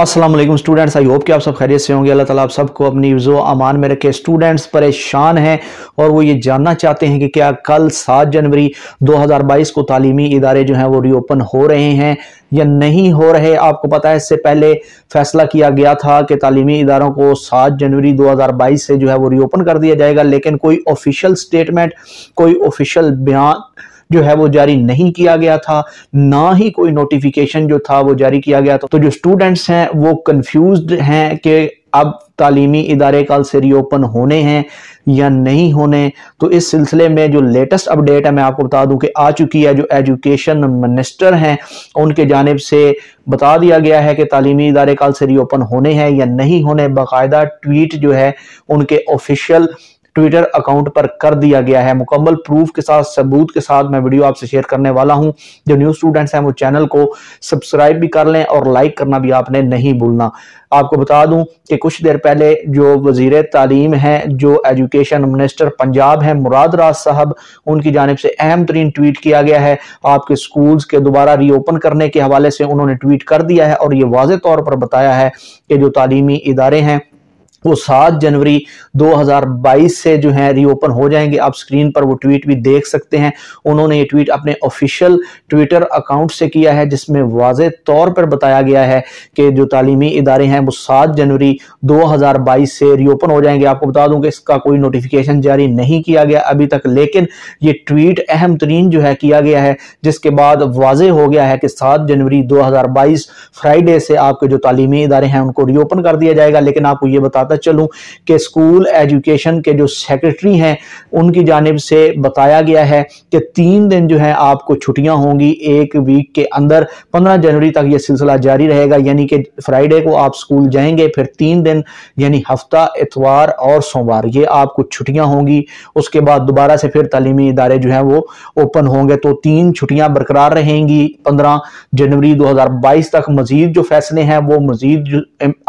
Aslam students I hope कि आप सब खैरियत से होंगे अल्लाह ताला आप सबको अपनी जो अमान में रखे स्टूडेंट्स परेशान हैं और वो ये जानना चाहते हैं कि क्या कल सात जनवरी 2022 को तालीमी इदारे जो हैं वो रीओपन हो रहे हैं या नहीं हो रहे आपको पता है इससे पहले फैसला किया गया था कि तालीमी इदारों को सात जनवरी 2022 से जो है वो रीओपन कर दिया जाएगा लेकिन कोई ऑफिशियल स्टेटमेंट कोई ऑफिशियल बयान जो है वो जारी नहीं किया गया था ना ही कोई नोटिफिकेशन जो था वो जारी किया गया था तो जो स्टूडेंट्स हैं वो कंफ्यूज हैं कि अब तालीमी इदारे कल से रीओपन होने हैं या नहीं होने तो इस सिलसिले में जो लेटेस्ट अपडेट है मैं आपको बता दूं कि आ चुकी है जो एजुकेशन मिनिस्टर हैं उनके जानब से बता दिया गया है कि तालीमी इदारे कल से रीओपन होने हैं या नहीं होने बाकायदा ट्वीट जो है उनके ऑफिशियल ट्विटर अकाउंट पर कर दिया गया है मुकम्मल प्रूफ के साथ सबूत के साथ मैं वीडियो आपसे शेयर करने वाला हूं जो न्यू स्टूडेंट्स हैं वो चैनल को सब्सक्राइब भी कर लें और लाइक करना भी आपने नहीं भूलना आपको बता दूं कि कुछ देर पहले जो वजीर तालीम है जो एजुकेशन मिनिस्टर पंजाब है मुराद राज साहब उनकी जानब से अहम तरीन ट्वीट किया गया है आपके स्कूल्स के दोबारा रीओपन करने के हवाले से उन्होंने ट्वीट कर दिया है और ये वाज तौर पर बताया है कि जो तालीमी इदारे हैं वो सात जनवरी 2022 से जो है रीओपन हो जाएंगे आप स्क्रीन पर वो ट्वीट भी देख सकते हैं उन्होंने ये ट्वीट अपने ऑफिशियल ट्विटर अकाउंट से किया है जिसमें वाज तौर पर बताया गया है कि जो तालीमी इदारे हैं वो सात जनवरी 2022 से रीओपन हो जाएंगे आपको बता दूं कि इसका कोई नोटिफिकेशन जारी नहीं किया गया अभी तक लेकिन ये ट्वीट अहम तरीन जो है किया गया है जिसके बाद वाज हो गया है कि सात जनवरी दो फ्राइडे से आपके जो तालीमी इदारे हैं उनको रीओपन कर दिया जाएगा लेकिन आपको ये बताता पता चलूँ कि स्कूल एजुकेशन के जो सेक्रेटरी हैं उनकी जानब से बताया गया है कि तीन दिन जो है आपको छुट्टियाँ होंगी एक वीक के अंदर पंद्रह जनवरी तक ये सिलसिला जारी रहेगा यानी कि फ्राइडे को आप स्कूल जाएंगे फिर तीन दिन यानी हफ्ता इतवार और सोमवार ये आपको छुट्टियां होंगी उसके बाद दोबारा से फिर तलीमी इदारे जो है वो ओपन होंगे तो तीन छुट्टियां बरकरार रहेंगी पंद्रह जनवरी दो हज़ार बाईस तक मजीद जो फैसले हैं वो मजीद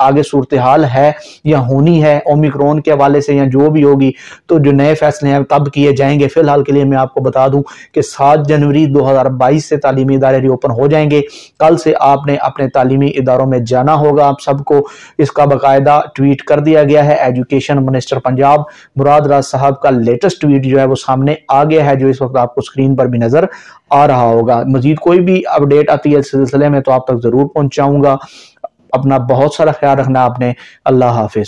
आगे सूरत हाल है या हो होनी है ओमिक्रोन के हवाले से या जो भी होगी तो जो नए फैसले हैं तब किए जाएंगे फिलहाल के लिए मैं आपको बता दूं कि सात जनवरी दो हज़ार बाईस से तालीमी इदारे रीओपन हो जाएंगे कल से आपने अपने तालीमी इदारों में जाना होगा आप सबको इसका बाकायदा ट्वीट कर दिया गया है एजुकेशन मिनिस्टर पंजाब मुराद राज साहब का लेटेस्ट ट्वीट जो है वो सामने आ गया है जो इस वक्त आपको स्क्रीन पर भी नज़र आ रहा होगा मजीद कोई भी अपडेट आती है इस सिलसिले में तो आप तक ज़रूर पहुंचाऊंगा अपना बहुत सारा ख्याल रखना आपने अल्लाह हाफिज